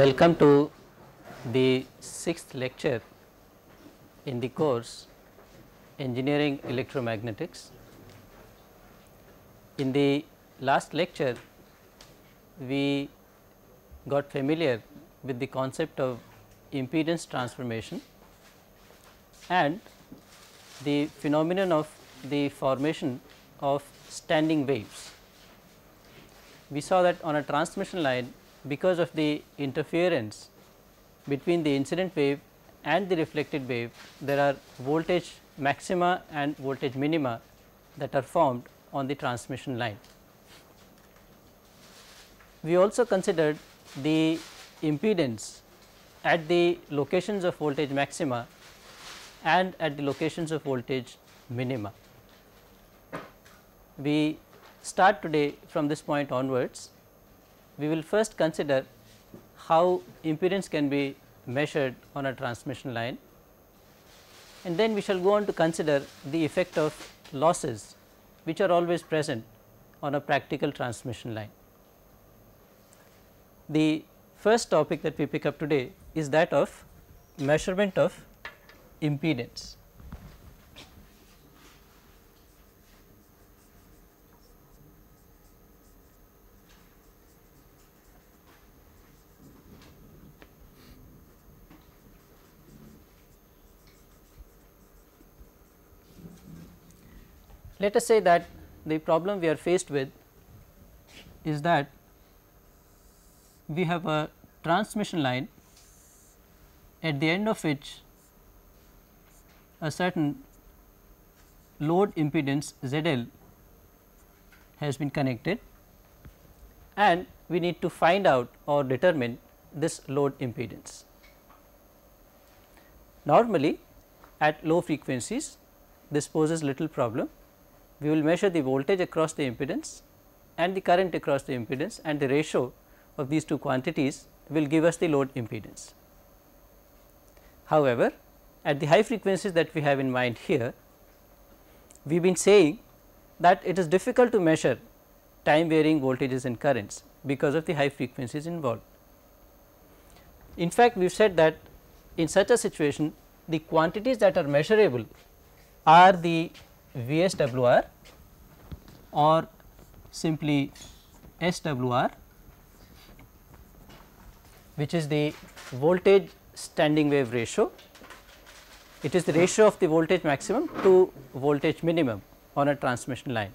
Welcome to the sixth lecture in the course Engineering Electromagnetics. In the last lecture, we got familiar with the concept of impedance transformation and the phenomenon of the formation of standing waves. We saw that on a transmission line because of the interference between the incident wave and the reflected wave, there are voltage maxima and voltage minima that are formed on the transmission line. We also considered the impedance at the locations of voltage maxima and at the locations of voltage minima. We start today from this point onwards we will first consider how impedance can be measured on a transmission line and then we shall go on to consider the effect of losses which are always present on a practical transmission line. The first topic that we pick up today is that of measurement of impedance. Let us say that the problem we are faced with is that we have a transmission line at the end of which a certain load impedance ZL has been connected and we need to find out or determine this load impedance. Normally at low frequencies this poses little problem we will measure the voltage across the impedance and the current across the impedance and the ratio of these two quantities will give us the load impedance. However, at the high frequencies that we have in mind here, we have been saying that it is difficult to measure time varying voltages and currents because of the high frequencies involved. In fact, we have said that in such a situation the quantities that are measurable are the VSWR or simply SWR which is the voltage standing wave ratio. It is the ratio of the voltage maximum to voltage minimum on a transmission line.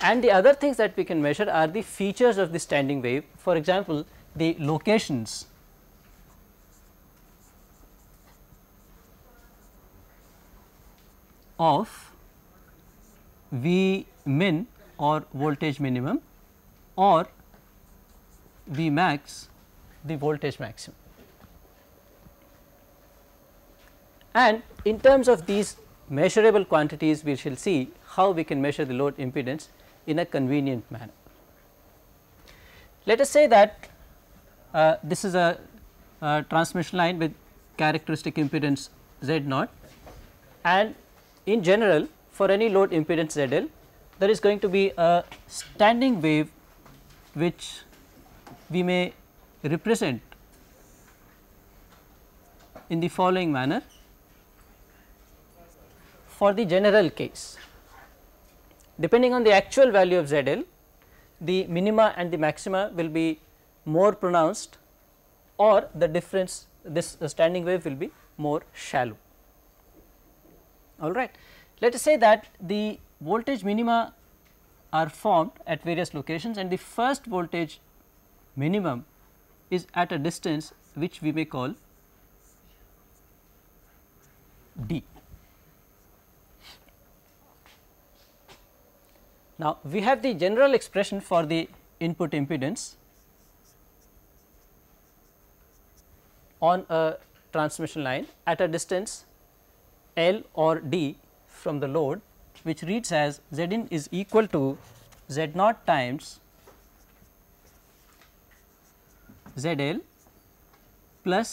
And the other things that we can measure are the features of the standing wave. For example, the locations of V min or voltage minimum or V max the voltage maximum. And in terms of these measurable quantities we shall see how we can measure the load impedance in a convenient manner. Let us say that uh, this is a, a transmission line with characteristic impedance Z naught and in general for any load impedance ZL there is going to be a standing wave which we may represent in the following manner for the general case. Depending on the actual value of ZL, the minima and the maxima will be more pronounced or the difference this standing wave will be more shallow all right. Let us say that the voltage minima are formed at various locations and the first voltage minimum is at a distance which we may call d. Now, we have the general expression for the input impedance on a transmission line at a distance L or D from the load which reads as Z in is equal to Z naught times Z L plus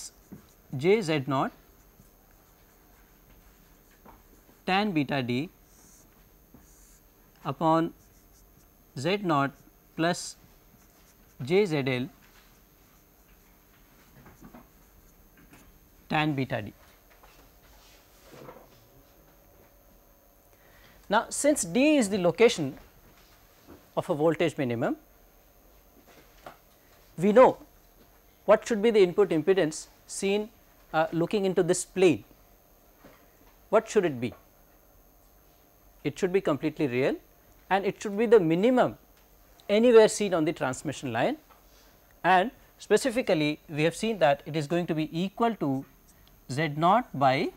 J Z naught tan beta D upon Z naught plus J Z L tan beta D. Now, since D is the location of a voltage minimum, we know what should be the input impedance seen uh, looking into this plane. What should it be? It should be completely real and it should be the minimum anywhere seen on the transmission line and specifically we have seen that it is going to be equal to z naught by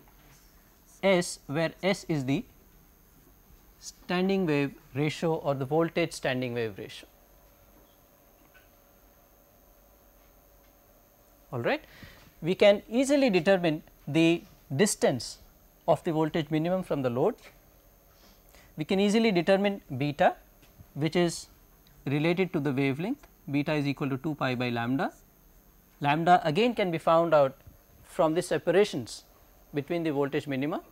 s where s is the standing wave ratio or the voltage standing wave ratio. All right. We can easily determine the distance of the voltage minimum from the load. We can easily determine beta which is related to the wavelength beta is equal to 2 pi by lambda. Lambda again can be found out from the separations between the voltage minima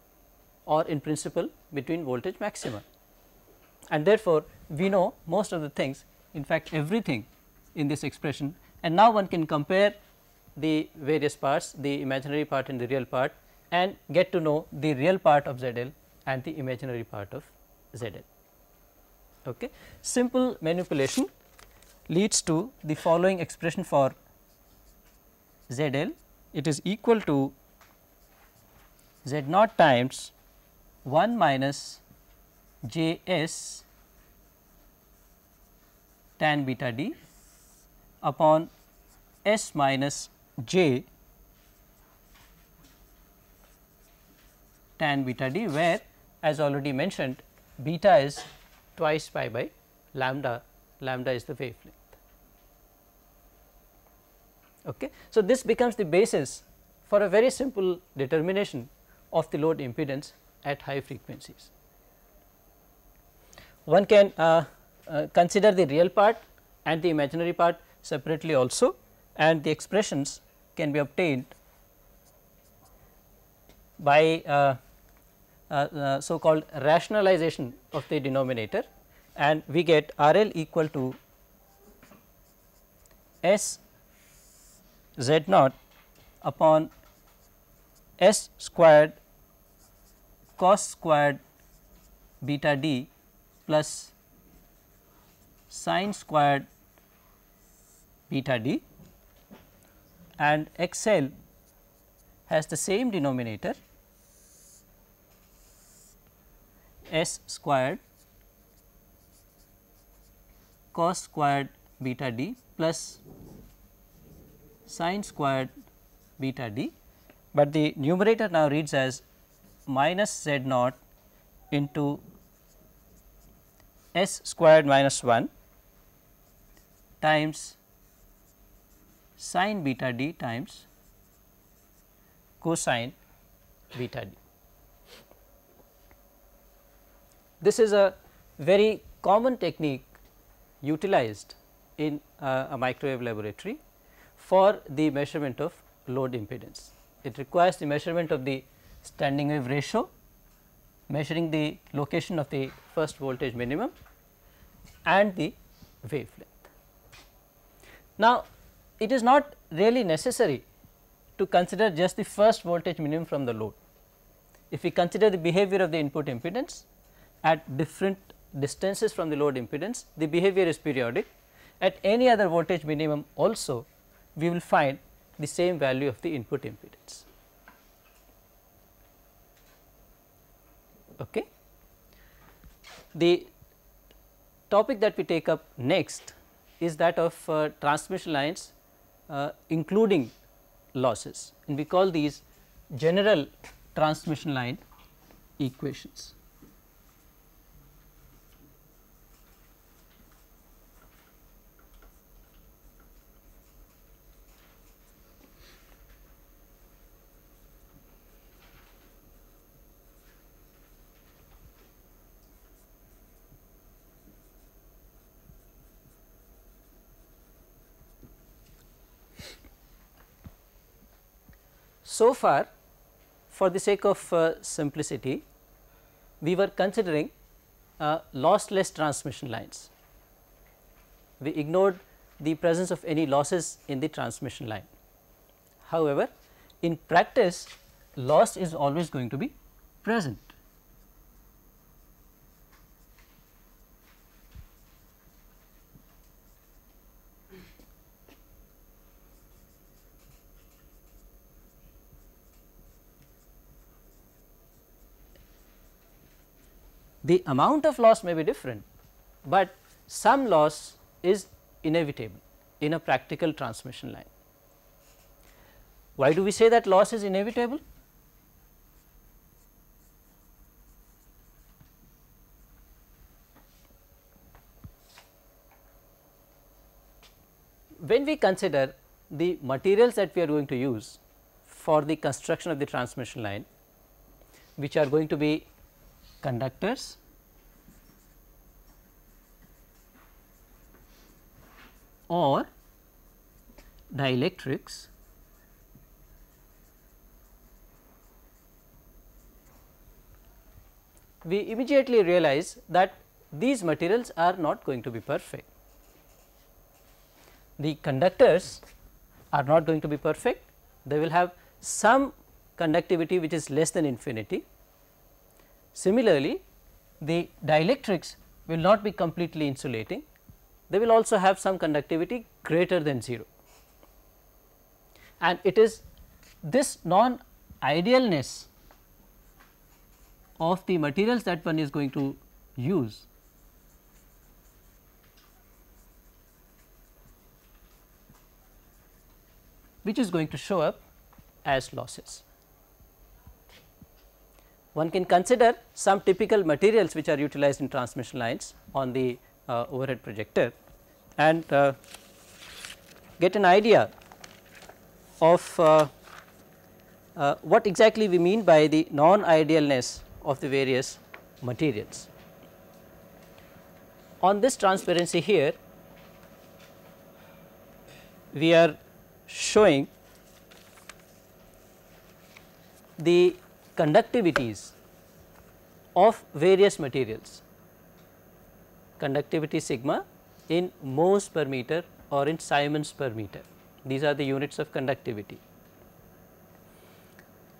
or in principle between voltage maximum. And therefore, we know most of the things in fact everything in this expression and now one can compare the various parts the imaginary part and the real part and get to know the real part of ZL and the imaginary part of ZL. Okay. Simple manipulation leads to the following expression for ZL it is equal to Z naught times 1 minus j s tan beta d upon s minus j tan beta d where as already mentioned beta is twice pi by lambda, lambda is the wavelength. Okay. So, this becomes the basis for a very simple determination of the load impedance at high frequencies. One can uh, uh, consider the real part and the imaginary part separately also and the expressions can be obtained by uh, uh, uh so called rationalization of the denominator and we get R L equal to S Z naught upon S squared cos squared beta d plus sine squared beta d and xl has the same denominator s squared cos squared beta d plus sine squared beta d, but the numerator now reads as minus z naught into s squared minus 1 times sine beta d times cosine beta d. This is a very common technique utilized in uh, a microwave laboratory for the measurement of load impedance. It requires the measurement of the standing wave ratio measuring the location of the first voltage minimum and the wavelength. Now, it is not really necessary to consider just the first voltage minimum from the load. If we consider the behavior of the input impedance at different distances from the load impedance, the behavior is periodic. At any other voltage minimum also, we will find the same value of the input impedance. Okay. The topic that we take up next is that of uh, transmission lines uh, including losses and we call these general transmission line equations. So far, for the sake of uh, simplicity, we were considering uh, lossless transmission lines. We ignored the presence of any losses in the transmission line. However, in practice, loss is always going to be present. The amount of loss may be different, but some loss is inevitable in a practical transmission line. Why do we say that loss is inevitable? When we consider the materials that we are going to use for the construction of the transmission line, which are going to be conductors or dielectrics we immediately realize that these materials are not going to be perfect. The conductors are not going to be perfect, they will have some conductivity which is less than infinity Similarly, the dielectrics will not be completely insulating, they will also have some conductivity greater than 0. And it is this non idealness of the materials that one is going to use which is going to show up as losses. One can consider some typical materials which are utilized in transmission lines on the uh, overhead projector and uh, get an idea of uh, uh what exactly we mean by the non-idealness of the various materials. On this transparency here, we are showing the conductivities of various materials, conductivity sigma in moles per meter or in Siemens per meter. These are the units of conductivity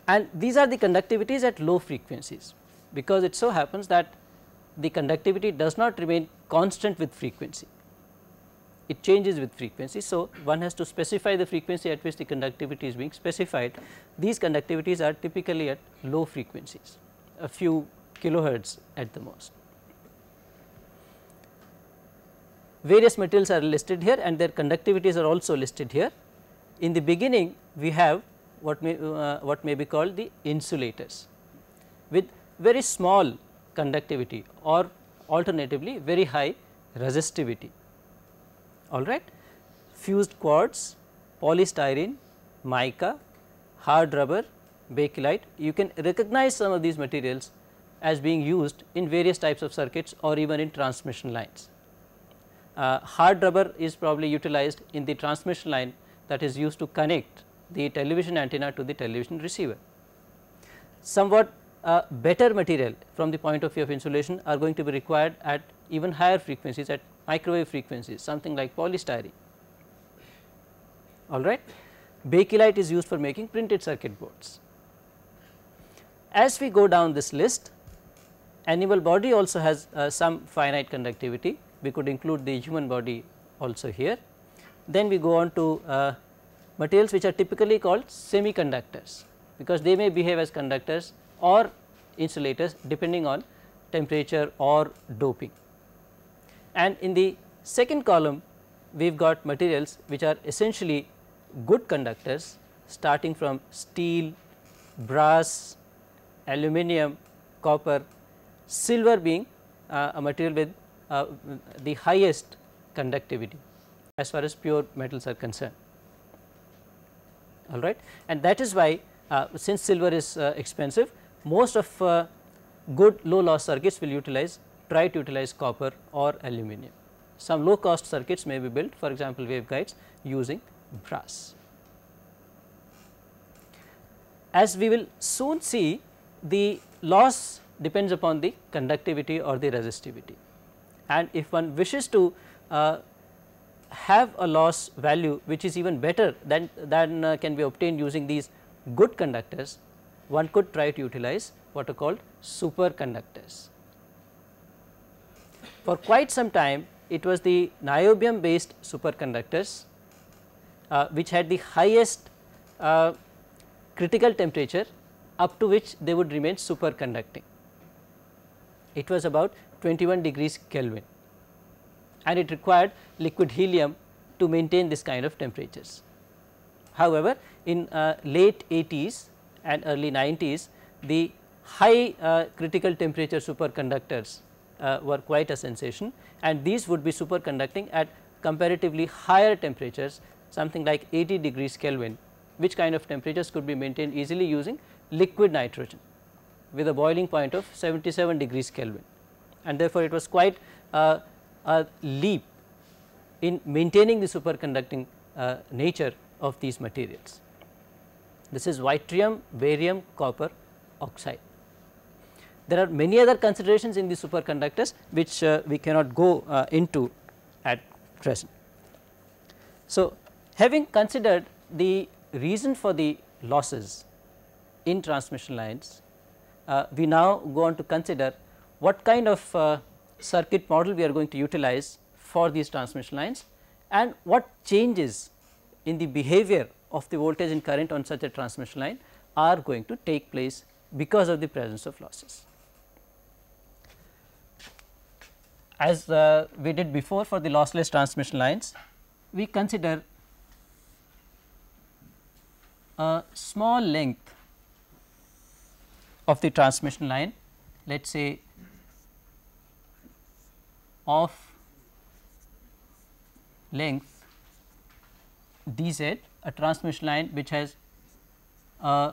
and these are the conductivities at low frequencies because it so happens that the conductivity does not remain constant with frequency it changes with frequency. So, one has to specify the frequency at which the conductivity is being specified. These conductivities are typically at low frequencies, a few kilohertz at the most. Various materials are listed here and their conductivities are also listed here. In the beginning, we have what may, uh, what may be called the insulators with very small conductivity or alternatively very high resistivity all right. Fused quartz, polystyrene, mica, hard rubber, bakelite. You can recognize some of these materials as being used in various types of circuits or even in transmission lines. Uh, hard rubber is probably utilized in the transmission line that is used to connect the television antenna to the television receiver. Somewhat uh, better material from the point of view of insulation are going to be required at even higher frequencies at microwave frequencies something like polystyrene all right. Bakelite is used for making printed circuit boards. As we go down this list animal body also has uh, some finite conductivity we could include the human body also here. Then we go on to uh, materials which are typically called semiconductors because they may behave as conductors or insulators depending on temperature or doping. And in the second column, we have got materials which are essentially good conductors starting from steel, brass, aluminum, copper, silver being uh, a material with uh, the highest conductivity as far as pure metals are concerned. All right, and that is why uh, since silver is uh, expensive, most of uh, good low loss circuits will utilize try to utilize copper or aluminum. Some low cost circuits may be built for example, waveguides using brass. As we will soon see the loss depends upon the conductivity or the resistivity and if one wishes to uh, have a loss value which is even better than, than uh, can be obtained using these good conductors, one could try to utilize what are called superconductors. For quite some time it was the niobium based superconductors uh, which had the highest uh, critical temperature up to which they would remain superconducting. It was about 21 degrees Kelvin and it required liquid helium to maintain this kind of temperatures. However, in uh, late 80s and early 90s the high uh, critical temperature superconductors uh, were quite a sensation and these would be superconducting at comparatively higher temperatures something like 80 degrees Kelvin which kind of temperatures could be maintained easily using liquid nitrogen with a boiling point of 77 degrees Kelvin and therefore, it was quite uh, a leap in maintaining the superconducting uh, nature of these materials. This is yttrium barium copper oxide. There are many other considerations in the superconductors which uh, we cannot go uh, into at present. So, having considered the reason for the losses in transmission lines, uh, we now go on to consider what kind of uh, circuit model we are going to utilize for these transmission lines and what changes in the behavior of the voltage and current on such a transmission line are going to take place because of the presence of losses. as uh, we did before for the lossless transmission lines, we consider a small length of the transmission line, let us say of length dz, a transmission line which has a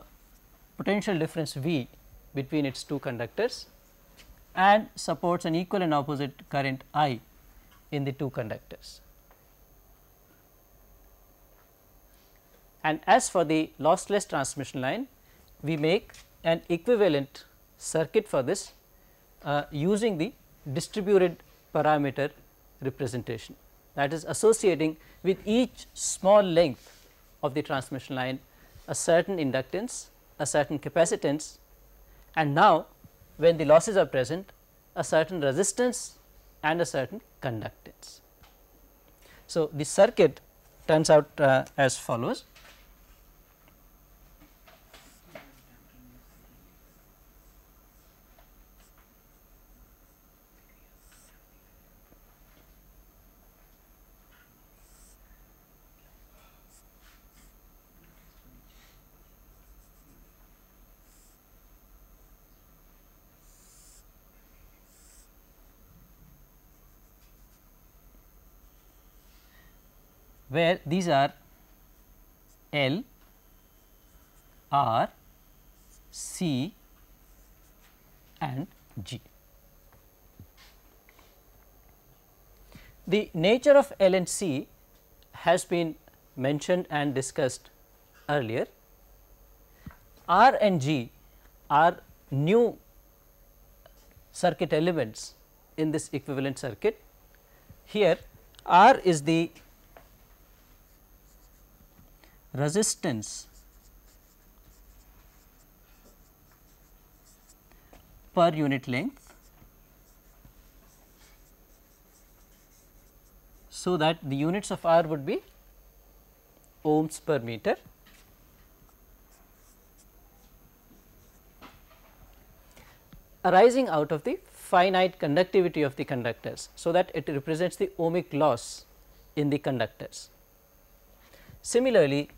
potential difference v between its two conductors and supports an equal and opposite current I in the two conductors. And as for the lossless transmission line, we make an equivalent circuit for this uh, using the distributed parameter representation that is associating with each small length of the transmission line a certain inductance, a certain capacitance and now when the losses are present a certain resistance and a certain conductance. So, the circuit turns out uh, as follows where these are L, R, C and G. The nature of L and C has been mentioned and discussed earlier. R and G are new circuit elements in this equivalent circuit. Here R is the resistance per unit length. So, that the units of R would be ohms per meter. arising out of the finite conductivity of the conductors. So, that it represents the ohmic loss in the conductors. Similarly,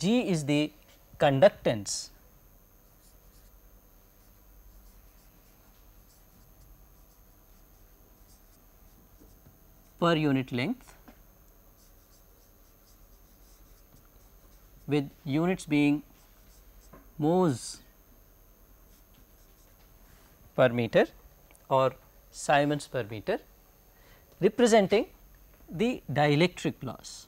G is the conductance per unit length with units being moles per meter or Siemens per meter representing the dielectric loss.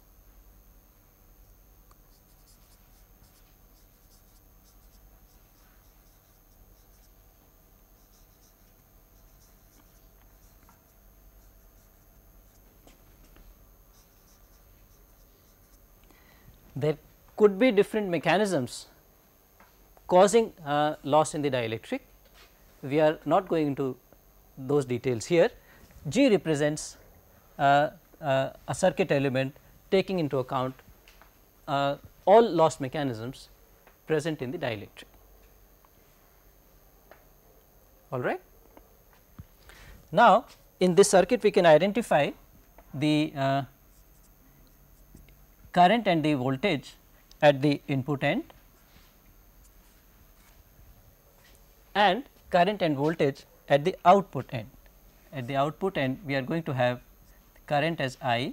there could be different mechanisms causing uh, loss in the dielectric. We are not going into those details here. G represents uh, uh, a circuit element taking into account uh, all loss mechanisms present in the dielectric. All right. Now, in this circuit we can identify the uh, current and the voltage at the input end and current and voltage at the output end. At the output end we are going to have current as I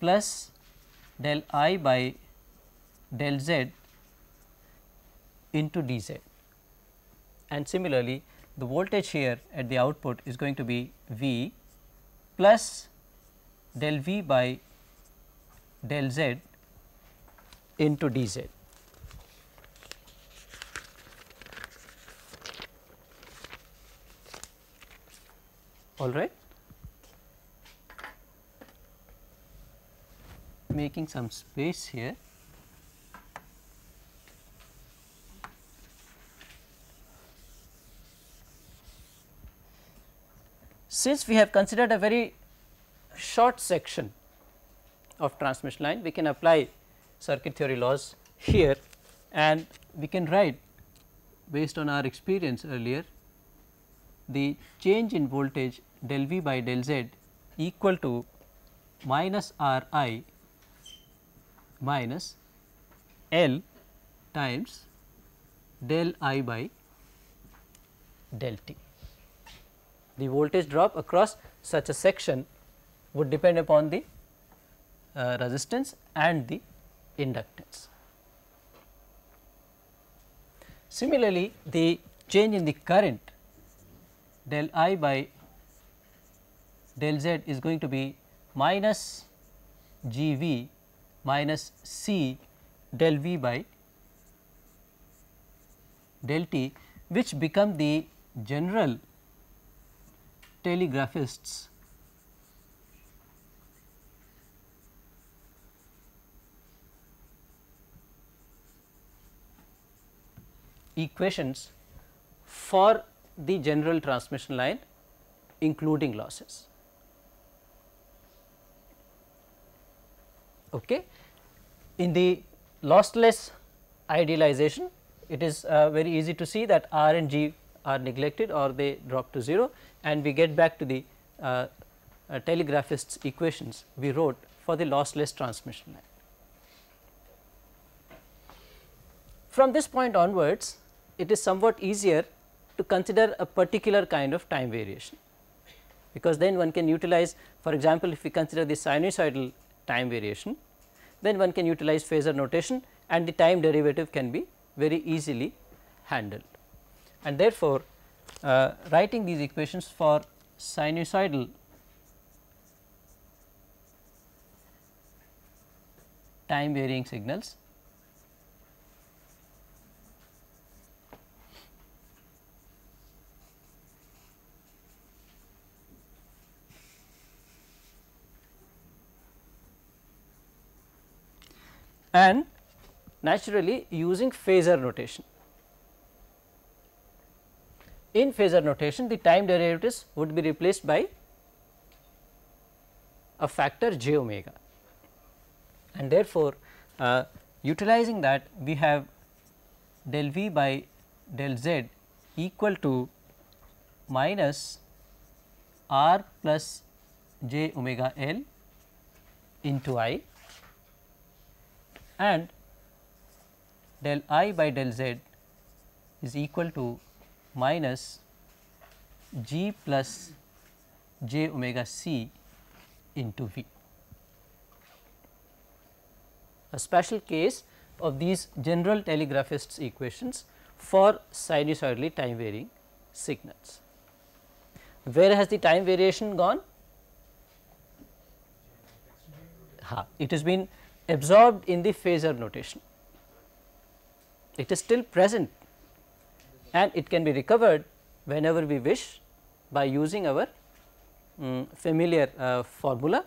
plus del I by del Z into dz. And similarly, the voltage here at the output is going to be V plus del V by del z into dz. All right, making some space here. Since we have considered a very short section of transmission line we can apply circuit theory laws here and we can write based on our experience earlier the change in voltage del V by del Z equal to minus R i minus L times del i by del t. The voltage drop across such a section would depend upon the uh, resistance and the inductance. Similarly, the change in the current del I by del Z is going to be minus G V minus C del V by del T which become the general telegraphist's equations for the general transmission line including losses. Okay. In the lossless idealization, it is uh, very easy to see that R and G are neglected or they drop to 0 and we get back to the uh, uh, telegraphist's equations we wrote for the lossless transmission line. From this point onwards, it is somewhat easier to consider a particular kind of time variation, because then one can utilize for example, if we consider the sinusoidal time variation, then one can utilize phasor notation and the time derivative can be very easily handled. And therefore, uh, writing these equations for sinusoidal time varying signals and naturally using phasor notation. In phasor notation, the time derivatives would be replaced by a factor j omega and therefore, uh, utilizing that we have del v by del z equal to minus r plus j omega l into i and del i by del z is equal to minus g plus j omega c into v. A special case of these general telegraphists equations for sinusoidally time varying signals. Where has the time variation gone? Ha, it has been absorbed in the phasor notation. It is still present and it can be recovered whenever we wish by using our um, familiar uh, formula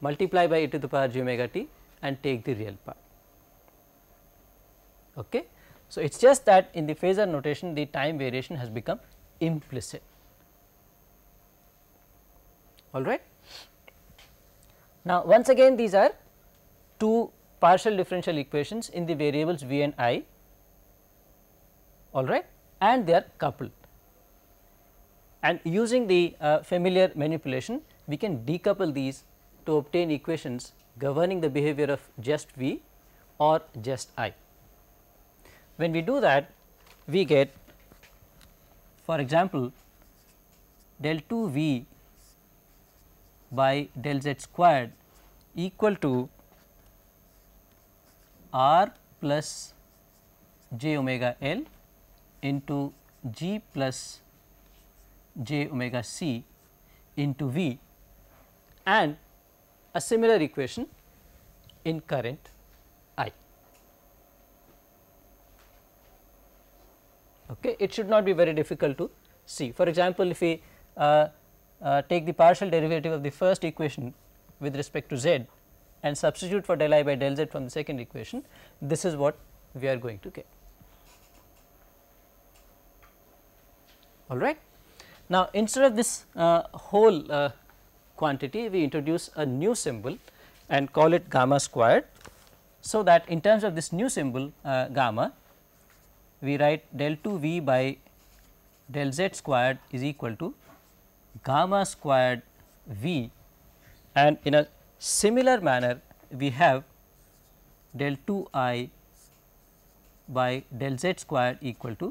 multiply by e to the power j omega t and take the real part. Okay. So, it is just that in the phasor notation the time variation has become implicit all right. Now, once again these are two partial differential equations in the variables v and i all right and they are coupled. And using the uh, familiar manipulation we can decouple these to obtain equations governing the behavior of just v or just i. When we do that we get for example del 2 v by del z squared equal to r plus j omega l into g plus j omega c into v and a similar equation in current I. Okay. It should not be very difficult to see. For example, if we uh, uh, take the partial derivative of the first equation with respect to z and substitute for del i by del z from the second equation, this is what we are going to get. All right. Now, instead of this uh, whole uh, quantity, we introduce a new symbol and call it gamma squared. So, that in terms of this new symbol uh, gamma, we write del 2 v by del z squared is equal to gamma squared v and in a Similar manner we have del 2 i by del z squared equal to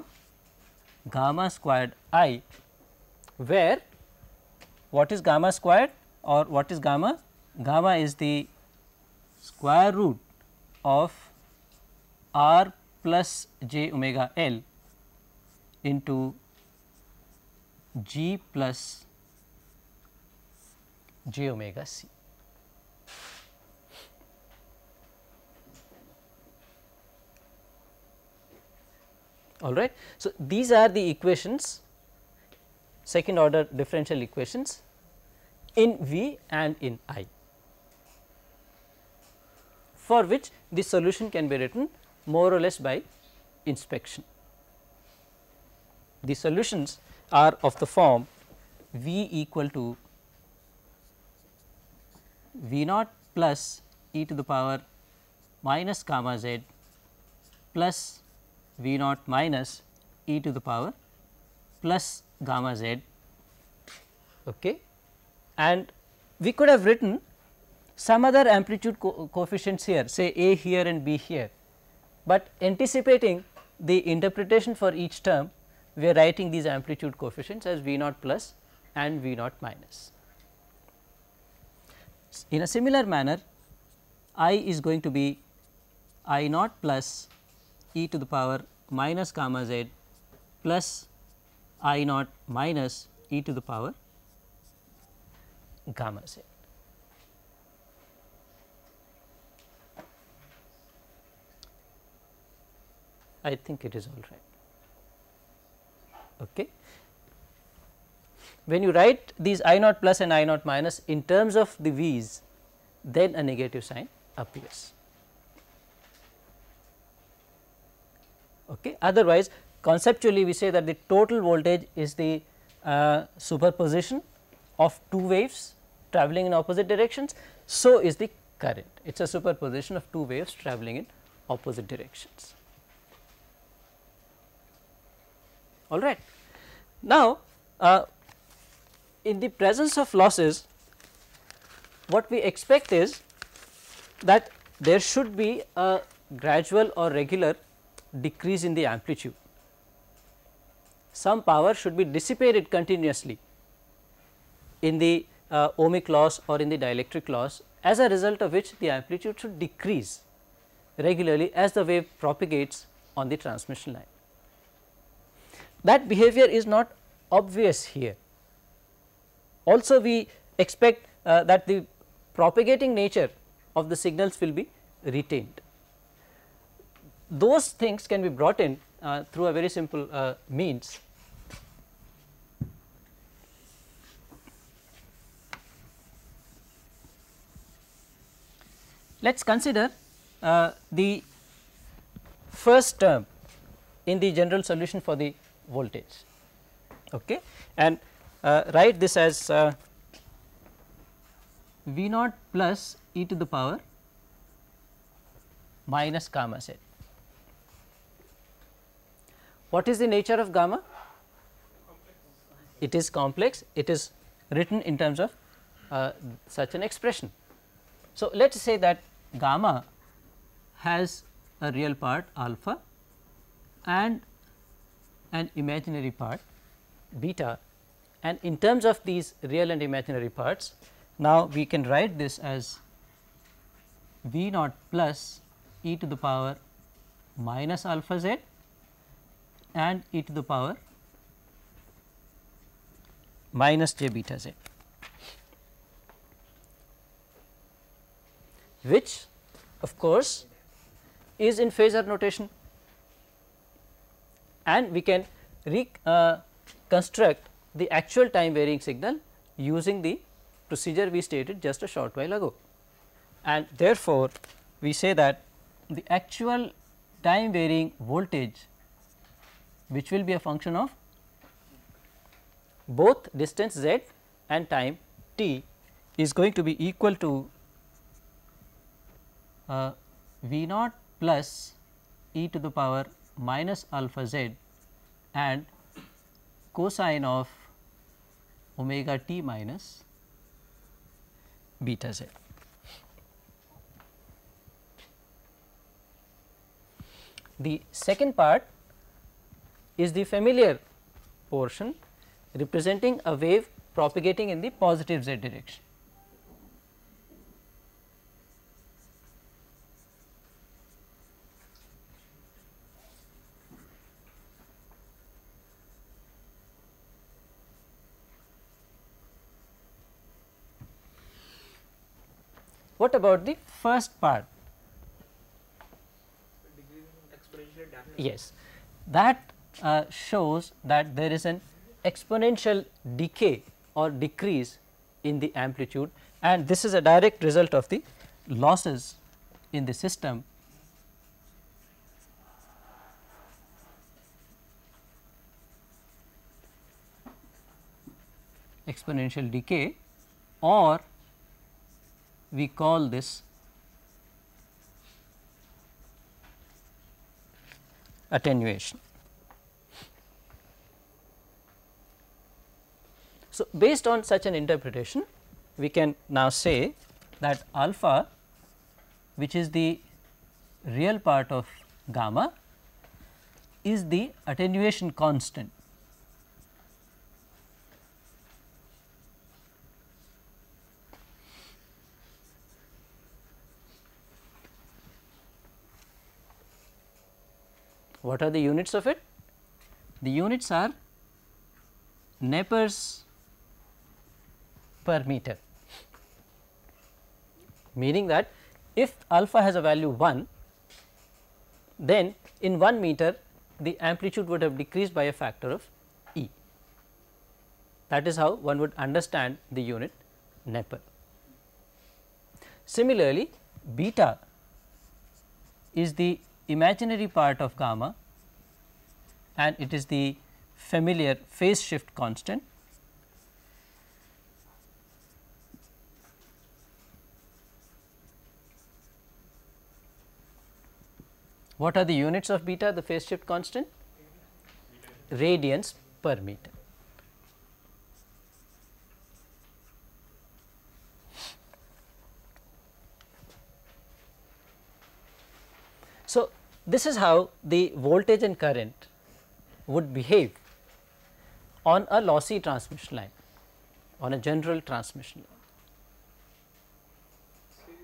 gamma squared i where what is gamma squared or what is gamma? Gamma is the square root of r plus j omega l into g plus j omega c. all right. So, these are the equations second order differential equations in V and in I for which the solution can be written more or less by inspection. The solutions are of the form V equal to V naught plus e to the power minus gamma z plus V naught minus e to the power plus gamma z. Okay. And we could have written some other amplitude co coefficients here say A here and B here, but anticipating the interpretation for each term we are writing these amplitude coefficients as V naught plus and V naught minus. In a similar manner I is going to be I naught plus e to the power minus gamma z plus i naught minus e to the power gamma z. I think it is all right. Okay. When you write these i naught plus and i naught minus in terms of the v's, then a negative sign appears. Okay. Otherwise, conceptually we say that the total voltage is the uh, superposition of two waves traveling in opposite directions. So, is the current, it is a superposition of two waves traveling in opposite directions. All right. Now, uh, in the presence of losses, what we expect is that there should be a gradual or regular decrease in the amplitude. Some power should be dissipated continuously in the uh, ohmic loss or in the dielectric loss as a result of which the amplitude should decrease regularly as the wave propagates on the transmission line. That behavior is not obvious here. Also we expect uh, that the propagating nature of the signals will be retained those things can be brought in uh, through a very simple uh, means. Let us consider uh, the first term in the general solution for the voltage okay, and uh, write this as uh, V naught plus e to the power minus gamma z what is the nature of gamma? It is complex, it is written in terms of uh, such an expression. So, let us say that gamma has a real part alpha and an imaginary part beta and in terms of these real and imaginary parts now we can write this as v naught plus e to the power minus alpha z and e to the power minus j beta z which of course is in phasor notation and we can reconstruct uh, the actual time varying signal using the procedure we stated just a short while ago. And therefore, we say that the actual time varying voltage which will be a function of both distance z and time t is going to be equal to uh, v naught plus e to the power minus alpha z and cosine of omega t minus beta z. The second part is the familiar portion representing a wave propagating in the positive z direction. What about the first part? Yes, that uh, shows that there is an exponential decay or decrease in the amplitude and this is a direct result of the losses in the system exponential decay or we call this attenuation. So, based on such an interpretation we can now say that alpha which is the real part of gamma is the attenuation constant. What are the units of it? The units are Neper's per meter. Meaning that if alpha has a value 1, then in 1 meter the amplitude would have decreased by a factor of E. That is how one would understand the unit Nepper. Similarly, beta is the imaginary part of gamma and it is the familiar phase shift constant What are the units of beta, the phase shift constant? Radians per meter. So, this is how the voltage and current would behave on a lossy transmission line, on a general transmission line.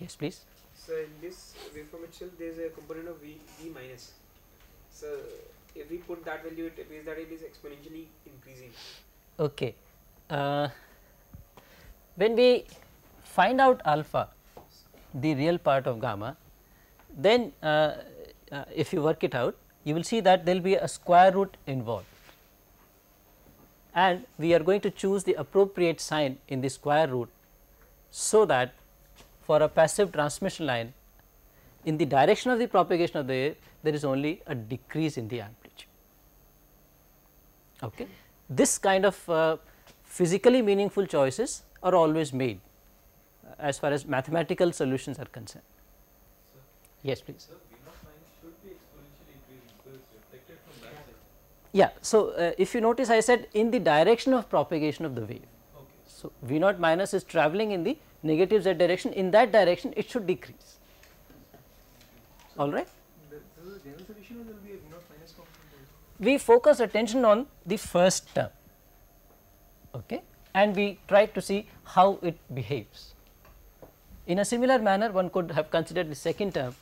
Yes, please. So in this waveform itself, there is a component of v, v minus. So if we put that value, it appears that it is exponentially increasing. Okay. Uh, when we find out alpha, the real part of gamma, then uh, uh, if you work it out, you will see that there will be a square root involved and we are going to choose the appropriate sign in the square root so that for a passive transmission line in the direction of the propagation of the wave there is only a decrease in the amplitude. Okay. This kind of uh, physically meaningful choices are always made uh, as far as mathematical solutions are concerned. Sir, yes please. Sir, yeah, so uh, if you notice I said in the direction of propagation of the wave. Okay. So, V naught minus is traveling in the negative z direction in that direction it should decrease all right we focus attention on the first term okay and we try to see how it behaves in a similar manner one could have considered the second term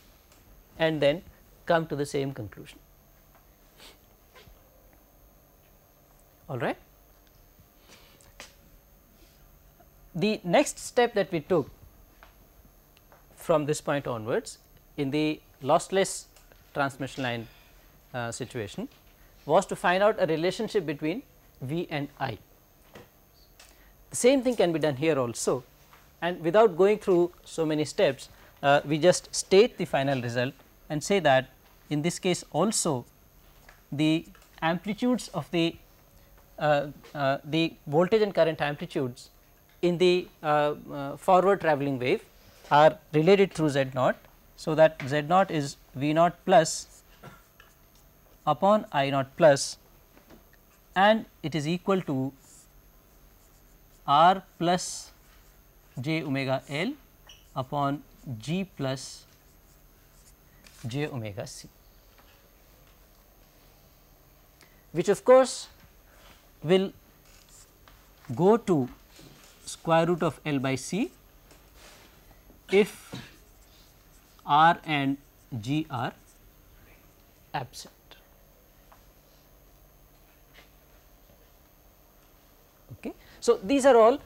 and then come to the same conclusion all right The next step that we took from this point onwards in the lossless transmission line uh, situation was to find out a relationship between V and I. The same thing can be done here also and without going through so many steps, uh, we just state the final result and say that in this case also the amplitudes of the uh, uh, the voltage and current amplitudes in the uh, uh, forward travelling wave are related through z naught. So, that z naught is v naught plus upon i naught plus and it is equal to r plus j omega l upon g plus j omega c which of course will go to square root of L by C if R and G are absent. Okay. So, these are all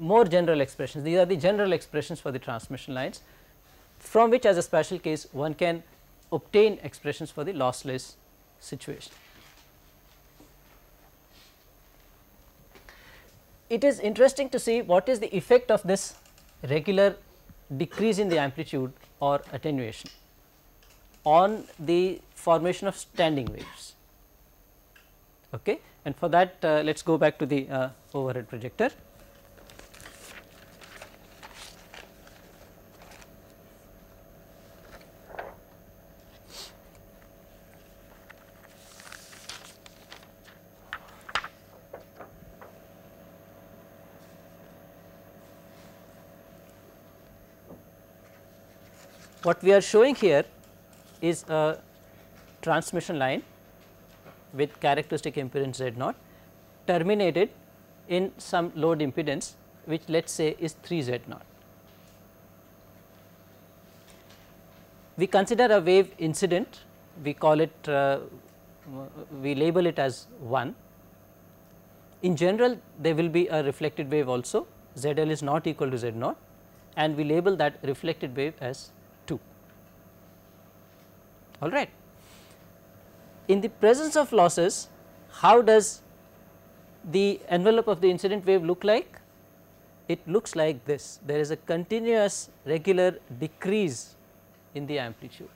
more general expressions, these are the general expressions for the transmission lines from which as a special case one can obtain expressions for the lossless situation. it is interesting to see what is the effect of this regular decrease in the amplitude or attenuation on the formation of standing waves. Okay. And for that, uh, let us go back to the uh, overhead projector. What we are showing here is a transmission line with characteristic impedance Z naught terminated in some load impedance which let us say is 3 Z naught. We consider a wave incident, we call it, uh, we label it as 1. In general, there will be a reflected wave also, ZL is not equal to Z naught and we label that reflected wave as all right. In the presence of losses, how does the envelope of the incident wave look like? It looks like this, there is a continuous regular decrease in the amplitude.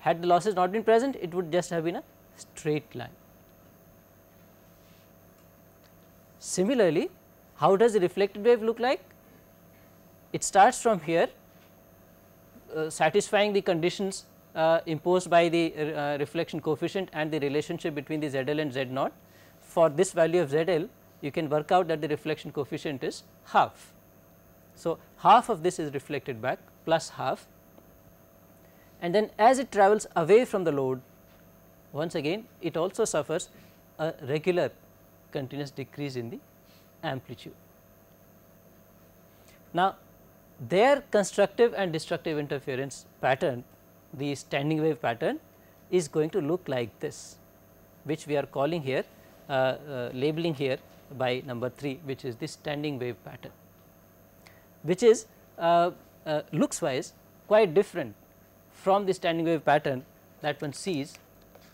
Had the losses not been present, it would just have been a straight line. Similarly, how does the reflected wave look like? It starts from here uh, satisfying the conditions uh, imposed by the uh, reflection coefficient and the relationship between the ZL and Z naught. For this value of ZL, you can work out that the reflection coefficient is half. So, half of this is reflected back plus half and then as it travels away from the load once again it also suffers a regular continuous decrease in the amplitude. Now, their constructive and destructive interference pattern, the standing wave pattern is going to look like this, which we are calling here, uh, uh, labeling here by number 3, which is the standing wave pattern, which is uh, uh looks wise quite different from the standing wave pattern that one sees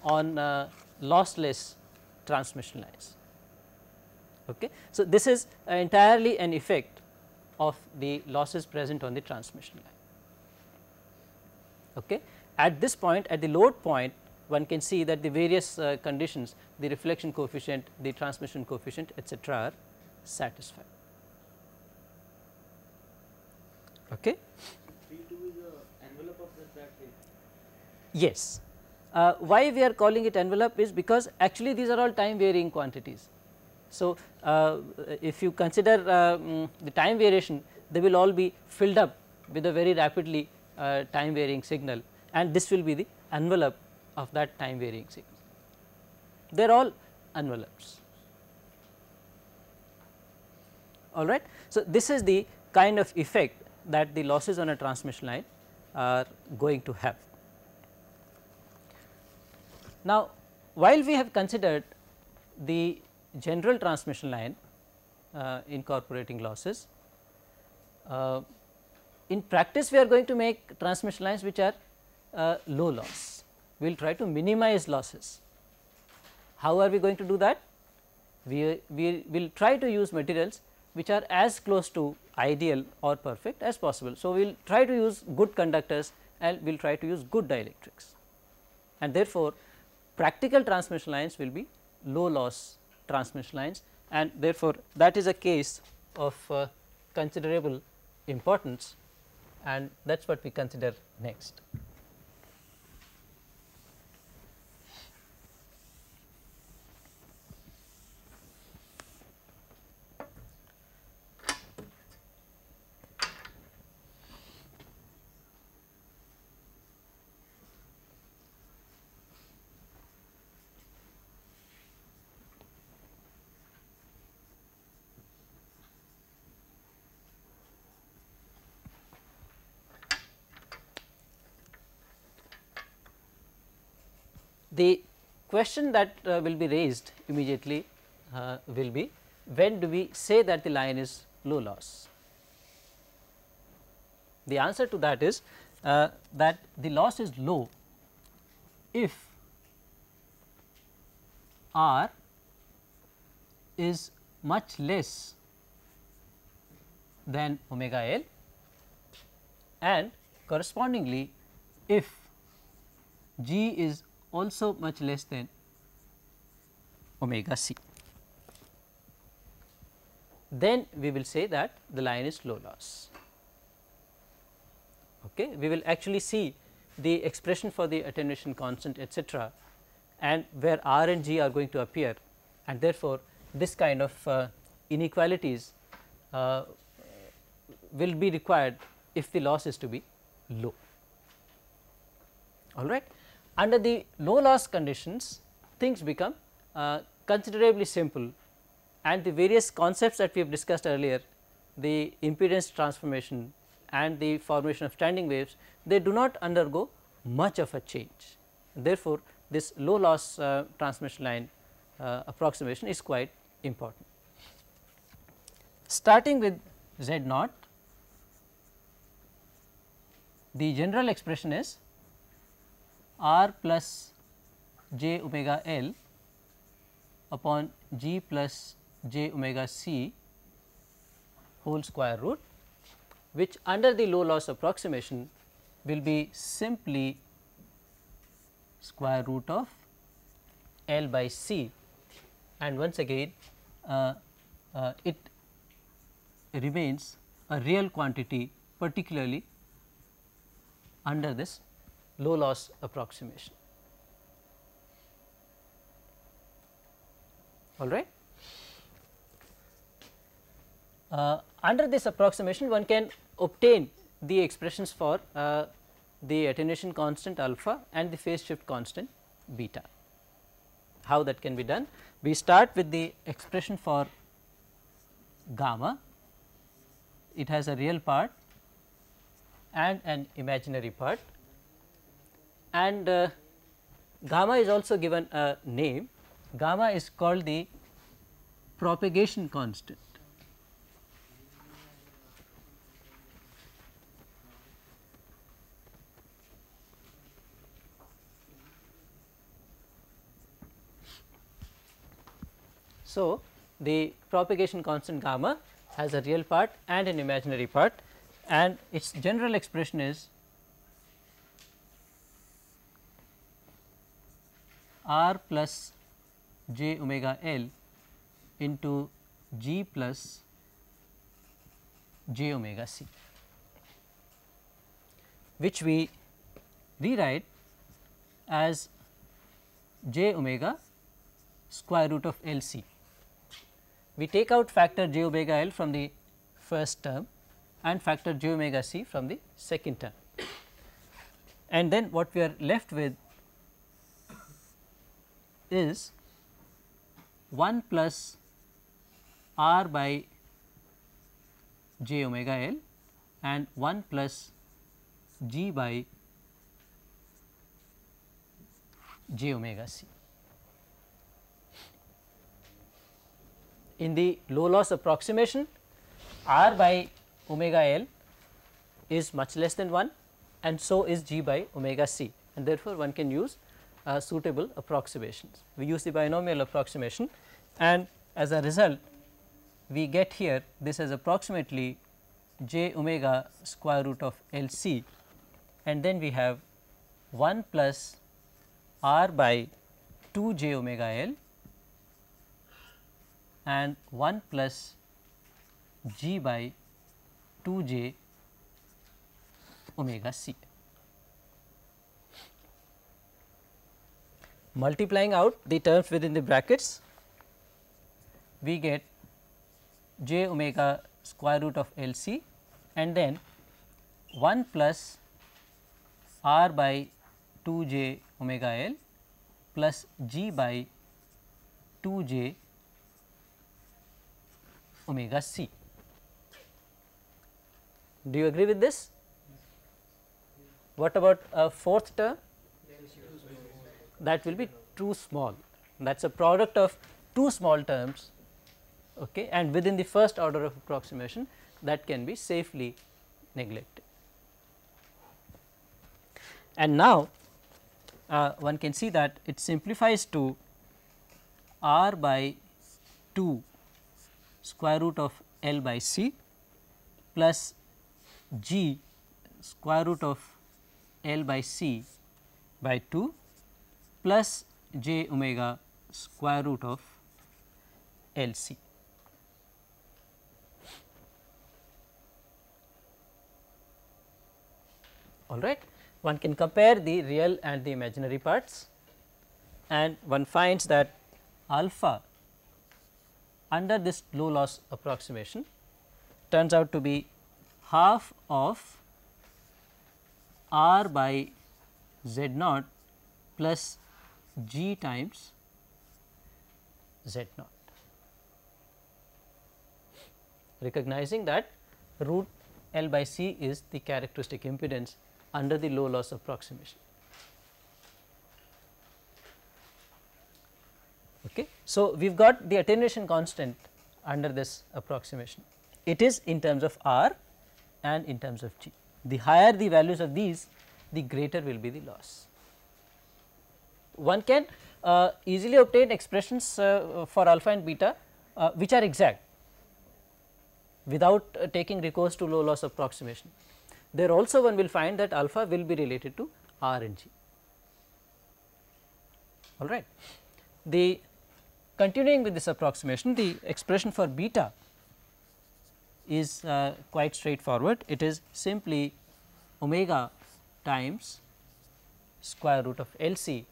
on uh, lossless transmission lines. Okay. So, this is entirely an effect of the losses present on the transmission line. Okay. At this point at the load point one can see that the various uh, conditions the reflection coefficient, the transmission coefficient etc., are satisfied. Okay. Yes. Uh, why we are calling it envelope is because actually these are all time varying quantities. So, uh, if you consider um, the time variation they will all be filled up with a very rapidly uh, time varying signal and this will be the envelope of that time varying signal. They are all envelopes all right. So, this is the kind of effect that the losses on a transmission line are going to have. Now, while we have considered the general transmission line uh, incorporating losses. Uh, in practice, we are going to make transmission lines which are uh, low loss. We will try to minimize losses. How are we going to do that? We, we will try to use materials which are as close to ideal or perfect as possible. So, we will try to use good conductors and we will try to use good dielectrics and therefore, practical transmission lines will be low loss transmission lines and therefore, that is a case of uh, considerable importance and that is what we consider next. The question that uh, will be raised immediately uh, will be when do we say that the line is low loss? The answer to that is uh, that the loss is low if R is much less than omega L and correspondingly if G is also much less than omega c. Then we will say that the line is low loss. Okay. We will actually see the expression for the attenuation constant etc., and where r and g are going to appear and therefore, this kind of uh, inequalities uh, will be required if the loss is to be low all right. Under the low loss conditions, things become uh, considerably simple and the various concepts that we have discussed earlier, the impedance transformation and the formation of standing waves, they do not undergo much of a change. Therefore, this low loss uh, transmission line uh, approximation is quite important. Starting with Z naught, the general expression is r plus j omega l upon g plus j omega c whole square root which under the low loss approximation will be simply square root of L by C and once again uh, uh, it remains a real quantity particularly under this low loss approximation. All right. Uh, under this approximation one can obtain the expressions for uh, the attenuation constant alpha and the phase shift constant beta. How that can be done? We start with the expression for gamma, it has a real part and an imaginary part and uh, gamma is also given a name gamma is called the propagation constant. So, the propagation constant gamma has a real part and an imaginary part and its general expression is r plus j omega l into g plus j omega c which we rewrite as j omega square root of L c. We take out factor j omega L from the first term and factor j omega c from the second term. And then what we are left with is 1 plus r by j omega l and 1 plus g by j omega c. In the low loss approximation r by omega l is much less than 1 and so is g by omega c and therefore, one can use uh, suitable approximations. We use the binomial approximation and as a result we get here this is approximately j omega square root of L c and then we have 1 plus r by 2 j omega L and 1 plus g by 2 j omega c. multiplying out the terms within the brackets, we get j omega square root of L c and then 1 plus r by 2 j omega L plus g by 2 j omega c. Do you agree with this? What about a fourth term? that will be too small that is a product of two small terms okay, and within the first order of approximation that can be safely neglected. And now, uh, one can see that it simplifies to r by 2 square root of L by C plus G square root of L by C by 2 plus j omega square root of L c. All right. One can compare the real and the imaginary parts and one finds that alpha under this low loss approximation turns out to be half of r by z naught plus g times z naught. Recognizing that root L by C is the characteristic impedance under the low loss approximation. Okay. So, we have got the attenuation constant under this approximation. It is in terms of R and in terms of G. The higher the values of these, the greater will be the loss one can uh, easily obtain expressions uh, for alpha and beta uh, which are exact without uh, taking recourse to low loss approximation. There also one will find that alpha will be related to R and G. All right. The continuing with this approximation the expression for beta is uh, quite straightforward it is simply omega times square root of L C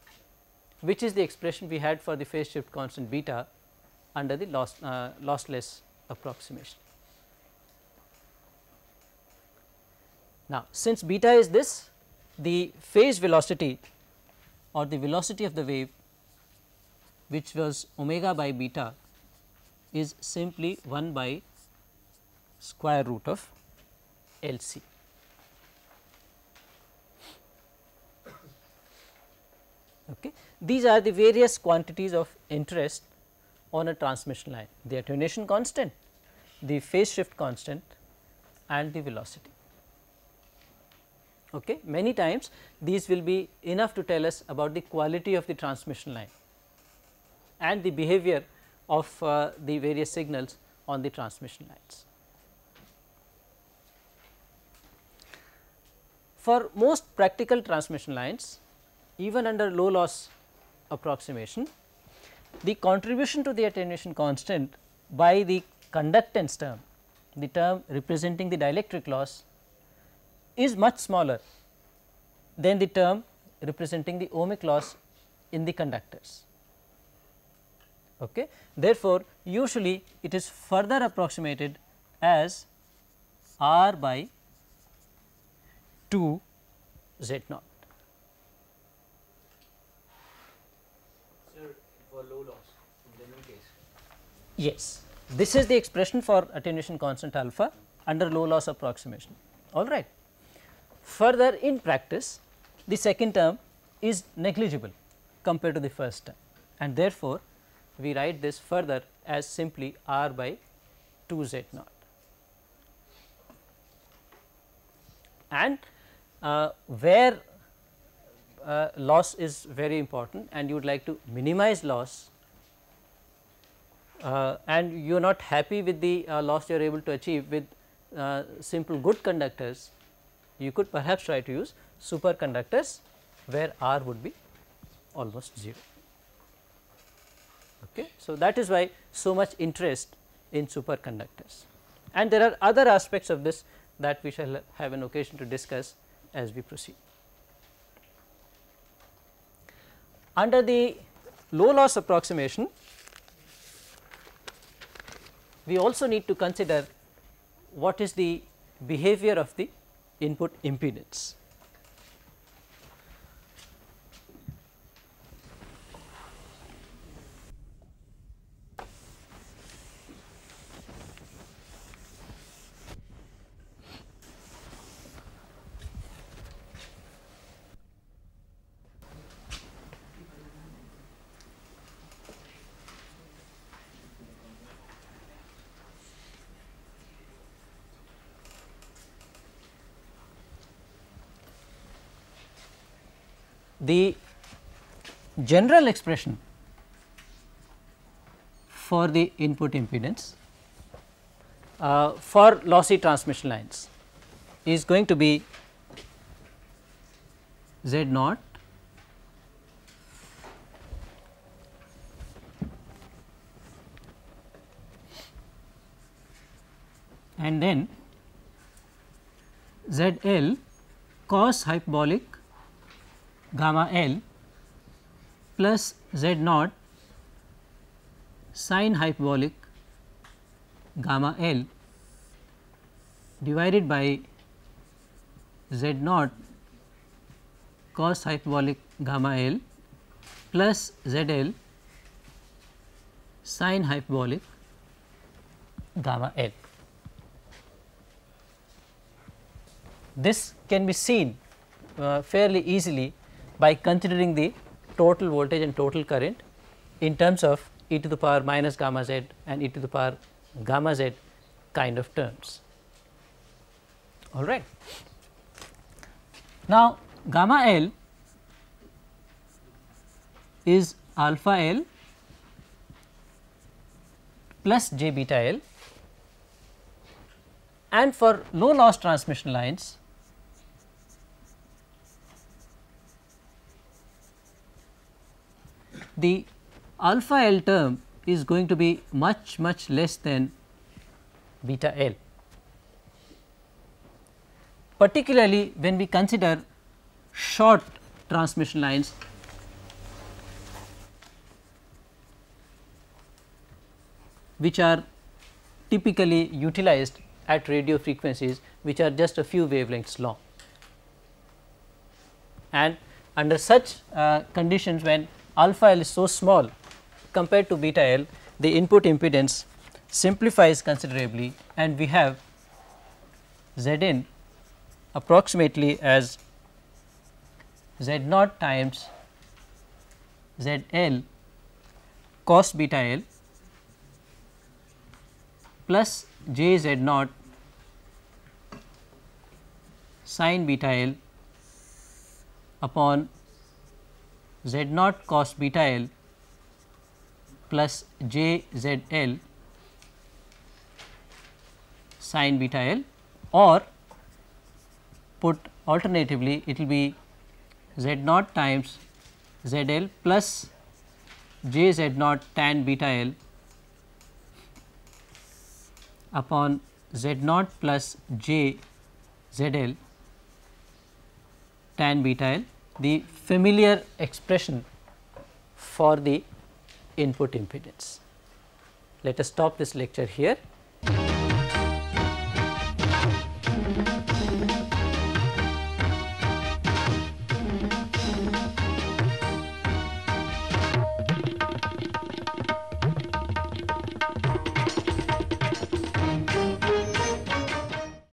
which is the expression we had for the phase shift constant beta under the loss, uh, lossless approximation. Now, since beta is this the phase velocity or the velocity of the wave which was omega by beta is simply 1 by square root of LC. Okay. These are the various quantities of interest on a transmission line, the attenuation constant, the phase shift constant and the velocity. Okay. Many times these will be enough to tell us about the quality of the transmission line and the behavior of uh, the various signals on the transmission lines. For most practical transmission lines, even under low loss approximation, the contribution to the attenuation constant by the conductance term, the term representing the dielectric loss is much smaller than the term representing the ohmic loss in the conductors. Okay. Therefore, usually it is further approximated as R by 2 Z naught. for low loss in case. Yes, this is the expression for attenuation constant alpha under low loss approximation, all right. Further in practice, the second term is negligible compared to the first term and therefore, we write this further as simply r by 2 z naught. And uh, where uh, loss is very important and you would like to minimize loss uh, and you are not happy with the uh, loss you are able to achieve with uh, simple good conductors, you could perhaps try to use superconductors where R would be almost 0. Okay. So, that is why so much interest in superconductors and there are other aspects of this that we shall have an occasion to discuss as we proceed. under the low loss approximation, we also need to consider what is the behavior of the input impedance. the general expression for the input impedance uh, for lossy transmission lines is going to be z naught and then z l cos hyperbolic gamma L plus z naught sine hyperbolic gamma L divided by z naught cos hyperbolic gamma L plus z L sine hyperbolic gamma L. This can be seen uh, fairly easily by considering the total voltage and total current in terms of e to the power minus gamma z and e to the power gamma z kind of terms. All right. Now, gamma L is alpha L plus j beta L and for low loss transmission lines the alpha L term is going to be much much less than beta L particularly when we consider short transmission lines which are typically utilized at radio frequencies which are just a few wavelengths long. And under such uh, conditions when alpha L is so small compared to beta L, the input impedance simplifies considerably and we have Z in approximately as Z naught times ZL cos beta L plus j Z naught sin beta L upon z naught cos beta l plus j z l sin beta l or put alternatively it will be z naught times z l plus j z naught tan beta l upon z naught plus j z l tan beta l. The familiar expression for the input impedance. Let us stop this lecture here.